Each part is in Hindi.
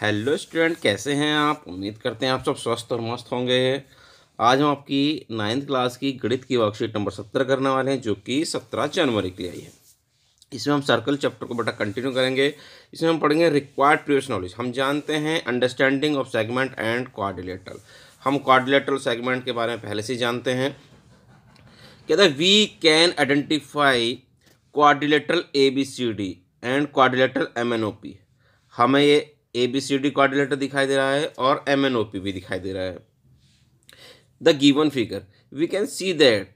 हेलो स्टूडेंट कैसे हैं आप उम्मीद करते हैं आप सब स्वस्थ और मस्त होंगे आज हम आपकी नाइन्थ क्लास की गणित की वर्कशीट नंबर सत्तर करने वाले हैं जो कि सत्रह जनवरी के लिए आई है इसमें हम सर्कल चैप्टर को बेटा कंटिन्यू करेंगे इसमें हम पढ़ेंगे रिक्वायर्ड प्रीवियस नॉलेज हम जानते हैं understanding of segment and quadrilateral हम क्वारिलेटरल सेगमेंट के बारे में पहले से जानते हैं कहते हैं we can identify quadrilateral A B C D and quadrilateral M N O P हमें ये A B C D coordinator दिखाई दे रहा है और एम एन ओ पी भी दिखाई दे रहा है the given figure we can see that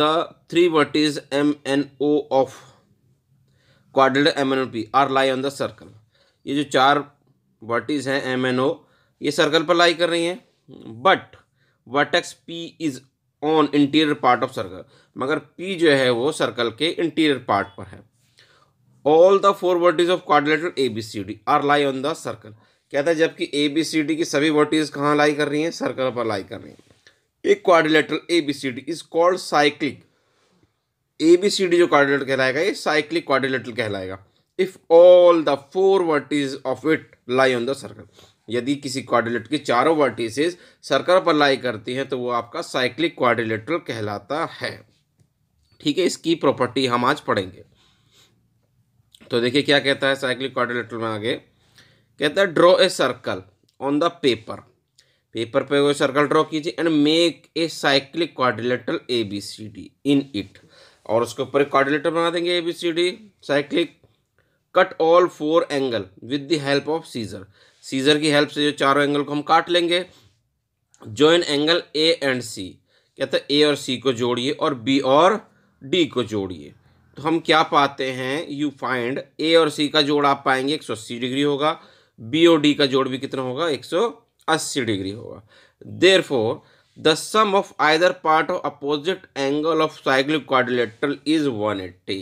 the three vertices M N O of quadrilateral M N O P are lie on the circle ये जो चार वर्टिज हैं एम एन ओ ये सर्कल पर लाई कर रही हैं but vertex P is on interior part of circle मगर पी जो है वो सर्कल के इंटीरियर पार्ट पर है all the four vertices of quadrilateral A B C D are lie on the circle कहता है जबकि ए बी सी डी की सभी वर्टिस कहाँ लाई कर रही हैं सर्कल पर लाई कर रही हैं एक quadrilateral A B C D is called cyclic A B C D जो क्वाड्रिलेटर कहलाएगा ये साइक्लिक क्वाड्रिलेटर कहलाएगा if all the four vertices of it lie on the circle यदि किसी क्वाड्रिलेटर की चारों वर्टिसेस सर्कल पर लाई करती हैं तो वो आपका साइक्लिक क्वाड्रिलेटरल कहलाता है ठीक है इसकी प्रॉपर्टी हम आज पढ़ेंगे तो देखिए क्या कहता है साइक्लिक क्वाड्रिलेटरल में आगे कहता है draw a circle on the paper paper पे वो सर्कल ड्रॉ कीजिए and make a cyclic quadrilateral A B C D in it और उसके ऊपर एक क्वाड्रिलेटर बना देंगे A B C D cyclic cut all four angle with the help of scissor scissor की हेल्प से जो चारों एंगल को हम काट लेंगे join angle A and C कहते हैं ए और सी को जोड़िए और बी और डी को जोड़िए तो हम क्या पाते हैं यू फाइंड ए और सी का जोड़ आप पाएंगे एक सौ अस्सी डिग्री होगा बी और डी का जोड़ भी कितना होगा एक सौ अस्सी डिग्री होगा therefore the sum of either part of opposite angle of cyclic quadrilateral is one eighty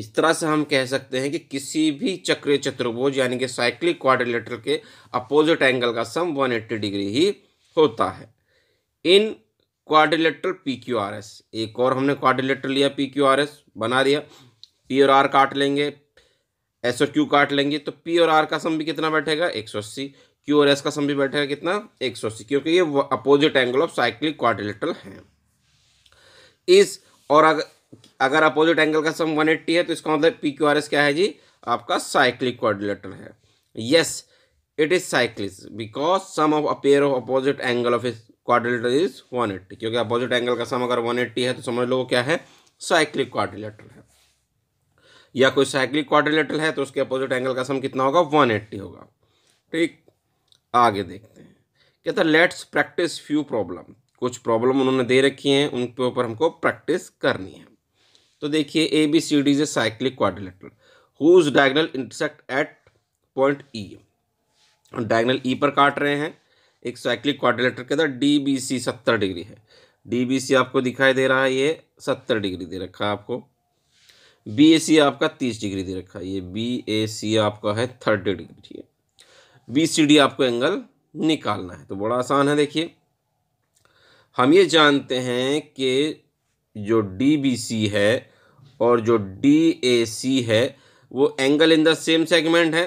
इस तरह से हम कह सकते हैं कि किसी भी चक्रीय चतुर्भुज यानी कि साइक्लिक क्वारिलेटर के अपोजिट एंगल का सम 180 डिग्री ही होता है in quadrilateral P Q R S एक और हमने क्वाड्रिलेटर लिया पी क्यू आर एस बना दिया पी और आर काट लेंगे एस और क्यू काट लेंगे तो पी और आर का सम भी कितना बैठेगा एक सौ अस्सी क्यू और एस का सम भी बैठेगा कितना एक सौ अस्सी क्योंकि ये opposite angle of cyclic quadrilateral हैं इस और अगर अगर अपोजिट एंगल का सम वन एट्टी है तो इसका मतलब पी क्यू आर एस क्या है जी आपका साइक्लिक क्वाड्रिलेटरल है yes it is cyclic because sum of a pair of opposite angle of quadrilateral is 180 क्योंकि अपोजिट एंगल का सम अगर 180 है तो समझ लो क्या है साइक्लिक क्वाड्रिलेटर है या कोई साइक्लिक क्वाड्रिलेटर है तो उसके अपोजिट एंगल का सम कितना होगा 180 होगा ठीक आगे देखते हैं कहता लेट्स प्रैक्टिस फ्यू प्रॉब्लम कुछ प्रॉब्लम उन्होंने दे रखी हैं उनके ऊपर हमको प्रैक्टिस करनी है तो देखिए A B C D is a cyclic quadrilateral whose diagonal intersect at point E diagonal E पर काट रहे हैं एक साइक्लिक क्वाड्रिलेटर के अंदर डी बी सी सत्तर डिग्री है डी बी सी आपको दिखाई दे रहा है ये सत्तर डिग्री दे रखा है आपको बी ए सी आपका तीस डिग्री दे रखा है ये बी ए सी आपका है थर्टी डिग्री ठीक है बी सी डी आपको एंगल निकालना है तो बड़ा आसान है देखिए हम ये जानते हैं कि जो डी बी सी है और जो डी ए सी है वो angle in the same segment है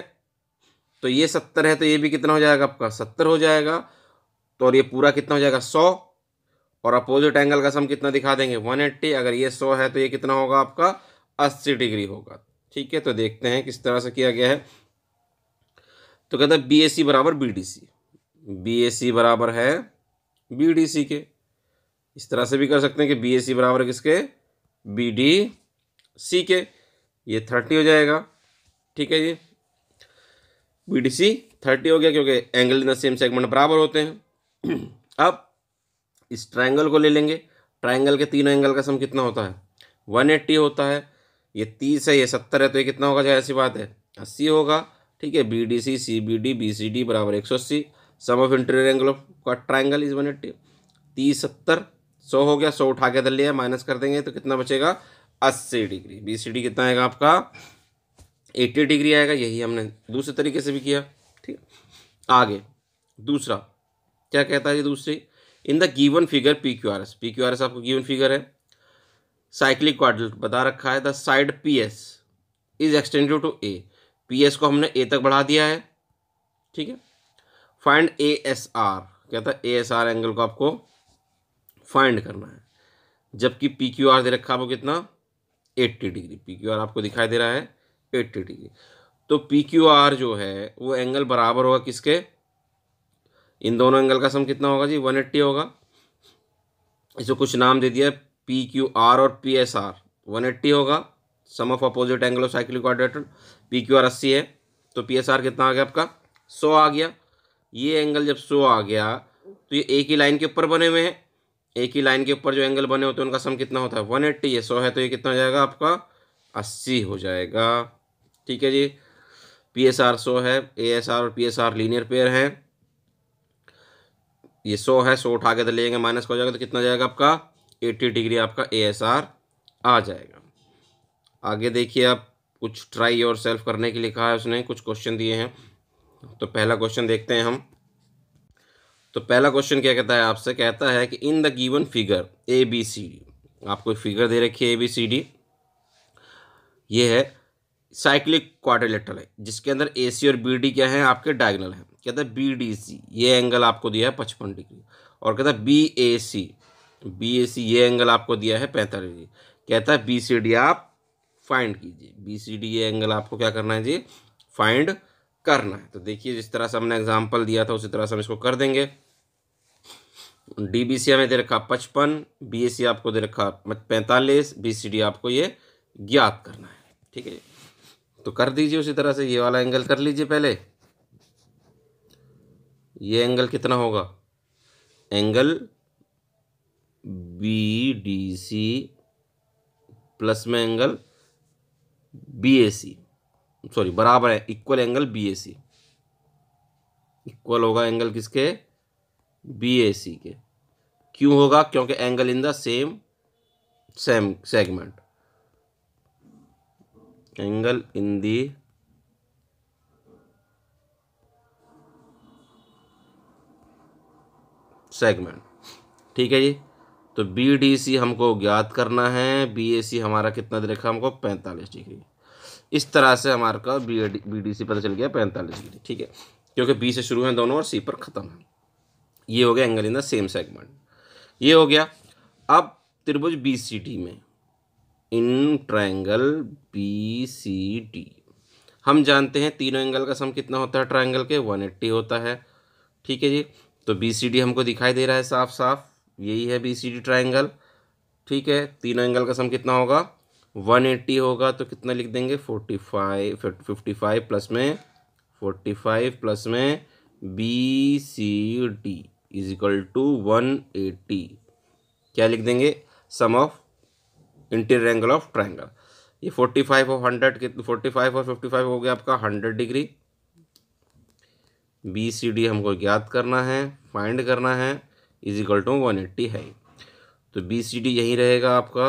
तो ये सत्तर है तो ये भी कितना हो जाएगा आपका सत्तर हो जाएगा तो और ये पूरा कितना हो जाएगा सौ और अपोजिट एंगल का सम कितना दिखा देंगे वन एट्टी अगर ये सौ है तो ये कितना होगा आपका अस्सी डिग्री होगा ठीक है तो देखते हैं किस तरह से किया गया है तो कहते हैं बी ए सी बराबर B D C B A C बराबर है बी डी सी के इस तरह से भी कर सकते हैं कि बी ए सी बराबर किसके बी डी सी के ये थर्टी हो जाएगा ठीक है जी बी डी सी थर्टी हो गया क्योंकि angle in the same segment बराबर होते हैं अब इस ट्राइंगल को ले लेंगे ट्राइंगल के तीनों एंगल का सम कितना होता है वन एट्टी होता है ये तीस है ये सत्तर है तो ये कितना होगा जाए ऐसी बात है अस्सी होगा ठीक है B D C C B D B C D बराबर एक सौ अस्सी sum of interior angle of का ट्राइंगल इज वन एट्टी तीस सत्तर सौ हो गया सौ उठा के दल लिया माइनस कर देंगे तो कितना बचेगा अस्सी डिग्री बी सी डी कितना आएगा आपका एट्टी डिग्री आएगा यही हमने दूसरे तरीके से भी किया ठीक आगे दूसरा क्या कहता है ये दूसरी in the given figure P Q R S P Q R S आपको गिवन फिगर है साइक्लिक क्वाड्रेट बता रखा है the side P S is extended to A P S को हमने ए तक बढ़ा दिया है ठीक है फाइंड ए एस आर कहता है ए एस आर एंगल को आपको फाइंड करना है जबकि पी क्यू आर दे रखा है आपको कितना eighty degree P Q R आपको दिखाई दे रहा है एट्टी डिग्री तो पी क्यू आर जो है वो एंगल बराबर होगा किसके इन दोनों एंगल का सम कितना होगा जी वन एट्टी होगा इसे कुछ नाम दे दिया पी क्यू आर और P S R one eighty होगा sum of opposite angle of cyclic quadrilateral P Q R अस्सी है तो पी एस आर कितना आ गया आपका सौ आ गया ये एंगल जब सौ आ गया तो ये एक ही लाइन के ऊपर बने हुए हैं एक ही लाइन के ऊपर जो एंगल बने होते हैं उनका सम कितना होता है वन एट्टी ये सौ है तो ये कितना हो जाएगा आपका अस्सी हो जाएगा ठीक है जी पी एस आर सो है ए एस आर और P S R linear pair है ये सो है सो उठा के तो लेंगे माइनस हो जाएगा तो कितना जाएगा आपका एट्टी डिग्री आपका ए एस आर आ जाएगा आगे देखिए आप कुछ ट्राई और सेल्फ करने के लिए कहा है उसने कुछ क्वेश्चन दिए हैं तो पहला क्वेश्चन देखते हैं हम तो पहला क्वेश्चन क्या कहता है आपसे कहता है कि in the given figure A B C D आपको फिगर दे रखी है ए बी सी डी ये है साइक्लिक क्वाड्रिलेटरल है जिसके अंदर ए सी और बी डी क्या है आपके डायगनल है कहता है बी डी सी ये एंगल आपको दिया है पचपन डिग्री और कहता है B A C B A सी ये एंगल आपको दिया है पैंतालीस डिग्री कहता है बी सी डी आप फाइंड कीजिए बी सी डी ये एंगल आपको क्या करना है जी फाइंड करना है तो देखिए जिस तरह से हमने एग्जाम्पल दिया था उसी तरह से हम इसको कर देंगे डी बी सी हमें दे रखा पचपन बी ए सी आपको दे रखा पैंतालीस बी सी डी आपको ये ज्ञात करना है ठीक है तो कर दीजिए उसी तरह से ये वाला एंगल कर लीजिए पहले ये एंगल कितना होगा angle B D C plus में angle B A C sorry बराबर है equal angle B A C equal होगा एंगल किसके बी ए सी के क्यों होगा क्योंकि angle in the same same segment angle in the segment ठीक है जी तो बी डी सी हमको ज्ञात करना है बी हमारा कितना देखा हमको पैंतालीस डिग्री इस तरह से हमारे का बी बी डी सी पता चल गया पैंतालीस डिग्री ठीक है क्योंकि बी से शुरू हैं दोनों और सी पर ख़त्म है ये हो गया angle in the same segment ये हो गया अब त्रिभुज बी सी डी में in triangle B C D हम जानते हैं तीनों एंगल का सम कितना होता है ट्राइंगल के वन एट्टी होता है ठीक है जी तो बी सी डी हमको दिखाई दे रहा है साफ साफ यही है बी सी डी ट्राइंगल ठीक है तीनों एंगल का सम कितना होगा वन एट्टी होगा तो कितना लिख देंगे forty five fifty five plus में फोर्टी फाइव प्लस में B C D is equal to one eighty क्या लिख देंगे sum of interior angle of triangle ये फोर्टी फाइव और हंड्रेड कितने फोर्टी फाइव और फिफ्टी फाइव हो गया आपका hundred degree B C D हमको ज्ञात करना है फाइंड करना है is equal to one eighty है तो बी सी डी यही रहेगा आपका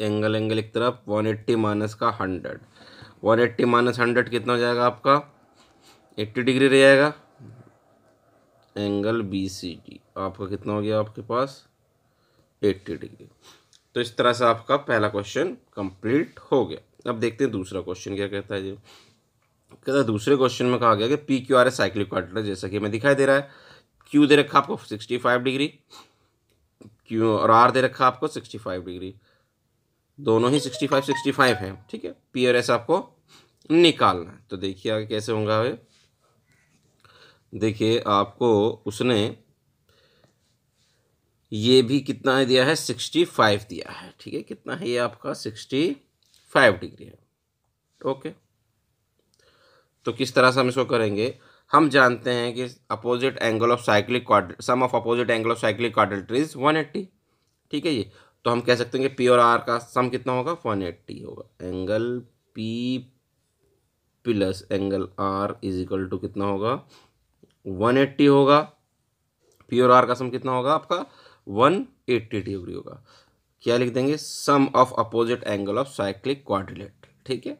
एंगल एंगल एक तरफ वन एट्टी माइनस का hundred one eighty minus hundred कितना हो जाएगा आपका एट्टी डिग्री रह जाएगा एंगल बी सी डी आपका कितना हो गया आपके पास एट्टी डिग्री तो इस तरह से आपका पहला क्वेश्चन कंप्लीट हो गया अब देखते हैं दूसरा क्वेश्चन क्या कहता है जी कहता दूसरे क्वेश्चन में कहा गया कि P Q R a cyclic quarter जैसा कि हमें दिखाई दे रहा है क्यू दे रखा आपको सिक्सटी फाइव डिग्री क्यू और आर दे रखा आपको सिक्सटी फाइव डिग्री दोनों ही सिक्सटी फाइव सिक्सटी फाइव हैं ठीक है पी और एस आपको निकालना है तो देखिए आगे कैसे होगा देखिए आपको उसने ये भी कितना दिया है सिक्सटी फाइव दिया है ठीक है कितना है ये आपका सिक्सटी फाइव डिग्री है ओके तो किस तरह से हम इसको करेंगे हम जानते हैं कि opposite angle of cyclic quad sum of opposite angle of cyclic quadrate one eighty ठीक है ये तो हम कह सकते हैं कि पी और आर का सम कितना होगा वन एट्टी होगा angle P plus angle R is equal to कितना होगा वन एट्टी होगा पी और आर का सम कितना होगा आपका 180 डिग्री होगा क्या लिख देंगे sum of opposite angle of cyclic quadrilateral ठीक है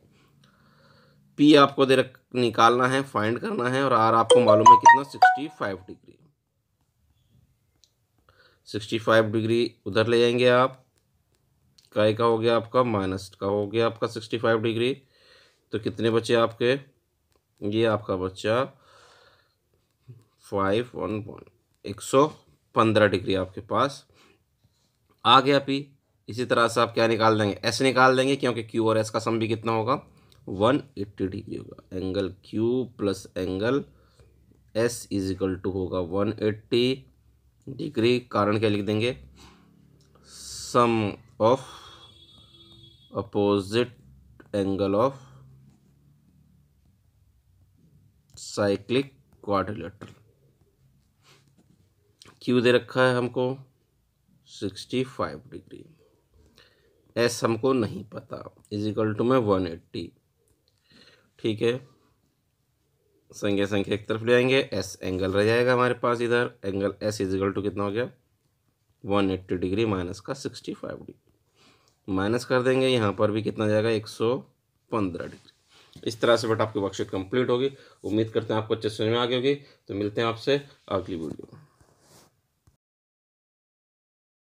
पी आपको दे निकालना है फाइंड करना है और आर आपको मालूम है कितना 65 डिग्री 65 डिग्री उधर ले जाएंगे आप काय का हो गया आपका माइनस का हो गया आपका 65 डिग्री तो कितने बचे आपके ये आपका बच्चा फाइव वन वन एक सौ पंद्रह डिग्री आपके पास आ गया पी इसी तरह से आप क्या निकाल देंगे एस निकाल देंगे क्योंकि क्यू और एस का सम भी कितना होगा वन एट्टी डिग्री होगा angle Q plus angle S is equal to होगा वन एट्टी डिग्री कारण क्या लिख देंगे sum of opposite angle of cyclic quadrilateral Q दे रखा है हमको सिक्सटी फाइव डिग्री एस हमको नहीं पता इज इक्वल टू में वन एट्टी ठीक है संख्या संख्या एक तरफ ले आएंगे एस एंगल रह जाएगा हमारे पास इधर एंगल एस इजिकल टू कितना हो गया वन एट्टी डिग्री माइनस का सिक्सटी फाइव डिग्री माइनस कर देंगे यहाँ पर भी कितना जाएगा एक सौ पंद्रह डिग्री इस तरह से बट आपकी वर्कशीट कंप्लीट होगी उम्मीद करते हैं आपको अच्छे समझ में आ गई होगी तो मिलते हैं आपसे अगली वीडियो में